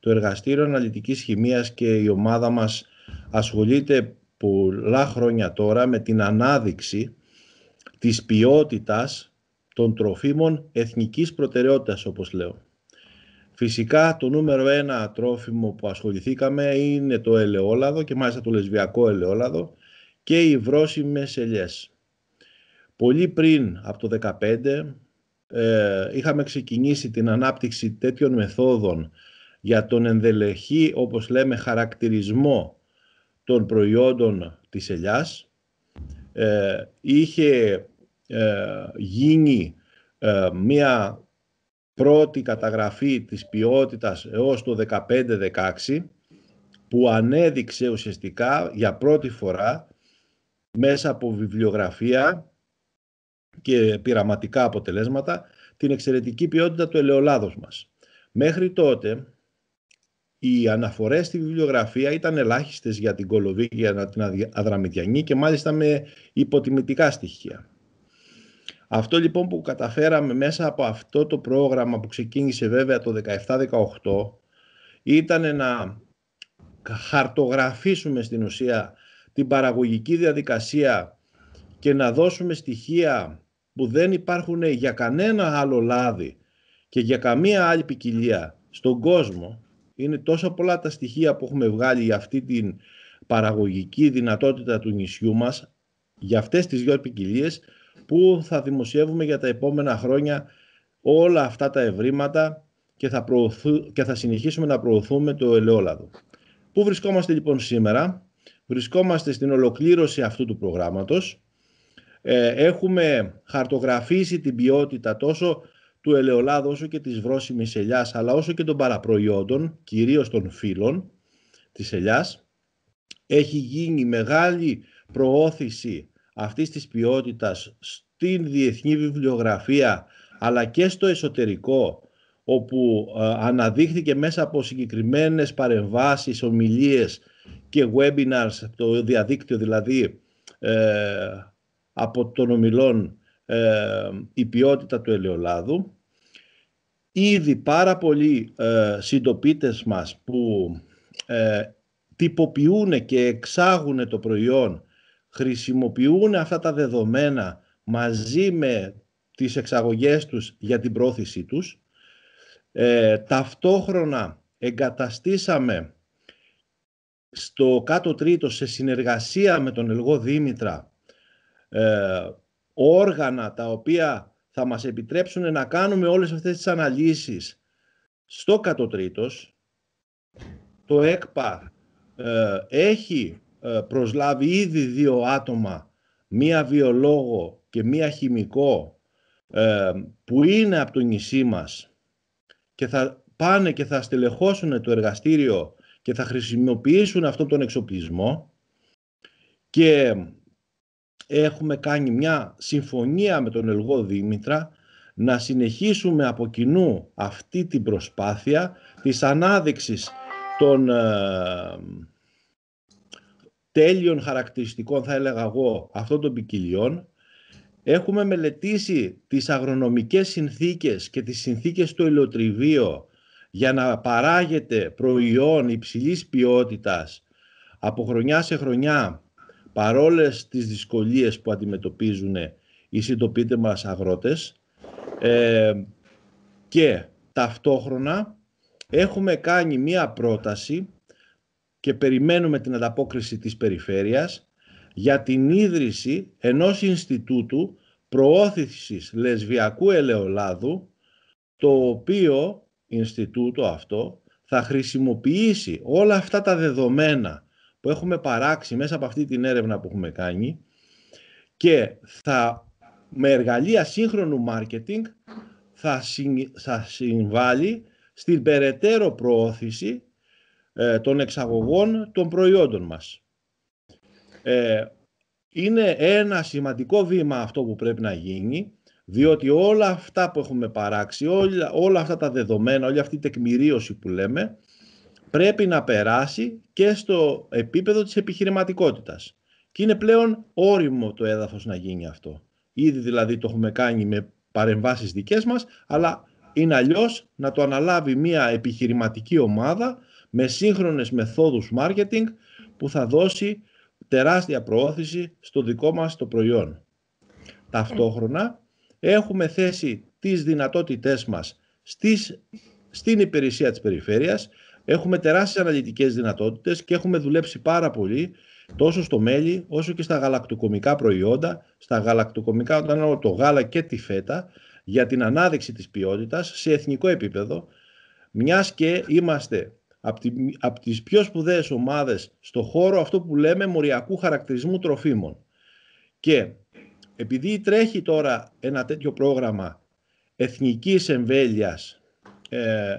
το Εργαστήριο Αναλυτικής Χημίας και η ομάδα μας ασχολείται πολλά χρόνια τώρα με την ανάδειξη της ποιότητας των τροφίμων εθνικής προτεραιότητας, όπως λέω. Φυσικά το νούμερο ένα τρόφιμο που ασχοληθήκαμε είναι το ελαιόλαδο και μάλιστα το λεσβιακό ελαιόλαδο και οι βρώσιμες ελιές. Πολύ πριν από το 2015 ε, είχαμε ξεκινήσει την ανάπτυξη τέτοιων μεθόδων για τον ενδελεχή, όπως λέμε, χαρακτηρισμό των προϊόντων της ελιάς. Ε, είχε ε, γίνει ε, μία πρώτη καταγραφή της ποιότητας έως το 15-16 που ανέδειξε ουσιαστικά για πρώτη φορά μέσα από βιβλιογραφία και πειραματικά αποτελέσματα την εξαιρετική ποιότητα του ελαιολάδος μας. Μέχρι τότε οι αναφορές στη βιβλιογραφία ήταν ελάχιστες για την Κολοβή και για την Αδραμητιανή και μάλιστα με υποτιμητικά στοιχεία. Αυτό λοιπόν που καταφέραμε μέσα από αυτό το πρόγραμμα που ξεκίνησε βέβαια το 17-18 ήταν να χαρτογραφήσουμε στην ουσία την παραγωγική διαδικασία και να δώσουμε στοιχεία που δεν υπάρχουν για κανένα άλλο λάδι και για καμία άλλη ποικιλία στον κόσμο είναι τόσο πολλά τα στοιχεία που έχουμε βγάλει για αυτή την παραγωγική δυνατότητα του νησιού μας, για αυτές τις δυο ποικιλίες που θα δημοσιεύουμε για τα επόμενα χρόνια όλα αυτά τα ευρήματα και θα, συνεχίσουμε να προωθούμε το ελαιόλαδο. Πού βρισκόμαστε λοιπόν σήμερα. Βρισκόμαστε στην ολοκλήρωση αυτού του προγράμματος. Ε, έχουμε χαρτογραφήσει την ποιότητα τόσο του ελαιολάδου όσο και της βρόσιμης ελιάς αλλά όσο και των παραπροϊόντων, κυρίως των φύλων της ελιάς, έχει γίνει μεγάλη προώθηση αυτής της ποιότητας στην διεθνή βιβλιογραφία αλλά και στο εσωτερικό όπου ε, αναδείχθηκε μέσα από συγκεκριμένες παρεμβάσεις, ομιλίες και webinars, το διαδίκτυο δηλαδή, ε, από των ομιλών ε, η ποιότητα του ελαιολάδου. Ήδη πάρα πολλοί ε, συντοπίτες μας που ε, τυποποιούν και εξάγουν το προϊόν, χρησιμοποιούν αυτά τα δεδομένα μαζί με τις εξαγωγές τους για την πρόθεσή τους. Ε, ταυτόχρονα εγκαταστήσαμε στο κάτω τρίτο σε συνεργασία με τον Ελγό Δήμητρα ε, όργανα τα οποία θα μας επιτρέψουν να κάνουμε όλες αυτές τις αναλύσεις στο κατοτρίτος. Το ΕΚΠΑ ε, έχει ε, προσλάβει ήδη δύο άτομα, μία βιολόγο και μία χημικό, ε, που είναι από το νησί μας και θα πάνε και θα στελεχώσουν το εργαστήριο και θα χρησιμοποιήσουν αυτόν τον εξοπλισμό και έχουμε κάνει μια συμφωνία με τον Ελγό Δήμητρα να συνεχίσουμε από κοινού αυτή την προσπάθεια της ανάδειξης των ε, τέλειων χαρακτηριστικών, θα έλεγα εγώ, αυτών των ποικιλιών. Έχουμε μελετήσει τις αγρονομικές συνθήκες και τις συνθήκες του ηλιοτριβείο για να παράγεται προϊόν υψηλής ποιότητας από χρονιά σε χρονιά παρόλες τις δυσκολίες που αντιμετωπίζουν οι συντοπίτες μας αγρότες ε, και ταυτόχρονα έχουμε κάνει μία πρόταση και περιμένουμε την ανταπόκριση της περιφέρειας για την ίδρυση ενός Ινστιτούτου προώθησης λεσβιακού ελαιολάδου το οποίο Ινστιτούτο αυτό θα χρησιμοποιήσει όλα αυτά τα δεδομένα που έχουμε παράξει μέσα από αυτή την έρευνα που έχουμε κάνει και θα, με εργαλεία σύγχρονου marketing θα, θα συμβάλλει στην περαιτέρω προώθηση ε, των εξαγωγών των προϊόντων μας. Ε, είναι ένα σημαντικό βήμα αυτό που πρέπει να γίνει, διότι όλα αυτά που έχουμε παράξει, όλα, όλα αυτά τα δεδομένα, όλη αυτή η τεκμηρίωση που λέμε, πρέπει να περάσει και στο επίπεδο της επιχειρηματικότητας. Και είναι πλέον όριμο το έδαφος να γίνει αυτό. Ήδη δηλαδή το έχουμε κάνει με παρεμβάσεις δικές μας, αλλά είναι αλλιώς να το αναλάβει μια επιχειρηματική ομάδα με σύγχρονες μεθόδους marketing που θα δώσει τεράστια προώθηση στο δικό μας το προϊόν. Ταυτόχρονα έχουμε θέσει τις δυνατότητές μας στις, στην υπηρεσία της περιφέρειας Έχουμε τεράστιες αναλυτικές δυνατότητες και έχουμε δουλέψει πάρα πολύ τόσο στο μέλι όσο και στα γαλακτοκομικά προϊόντα, στα γαλακτοκομικά όταν το γάλα και τη φέτα για την ανάδειξη της ποιότητας σε εθνικό επίπεδο, μιας και είμαστε από, τη, τις πιο σπουδαίες ομάδες στο χώρο αυτό που λέμε μοριακού χαρακτηρισμού τροφίμων. Και επειδή τρέχει τώρα ένα τέτοιο πρόγραμμα εθνικής εμβέλειας ε,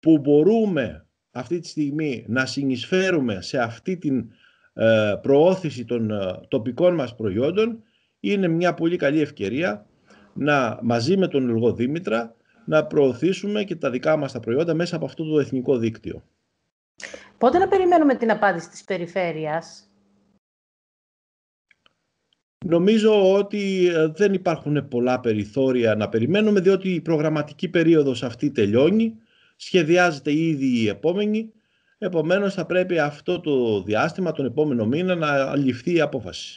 που μπορούμε αυτή τη στιγμή να συνεισφέρουμε σε αυτή την ε, προώθηση των ε, τοπικών μας προϊόντων είναι μια πολύ καλή ευκαιρία να μαζί με τον Λουργό να προωθήσουμε και τα δικά μας τα προϊόντα μέσα από αυτό το εθνικό δίκτυο. Πότε να περιμένουμε την απάντηση της περιφέρειας? Νομίζω ότι ε, δεν υπάρχουν πολλά περιθώρια να περιμένουμε διότι η προγραμματική περίοδος αυτή τελειώνει σχεδιάζεται ήδη η επόμενη, επομένως θα πρέπει αυτό το διάστημα, τον επόμενο μήνα, να ληφθεί η απόφαση.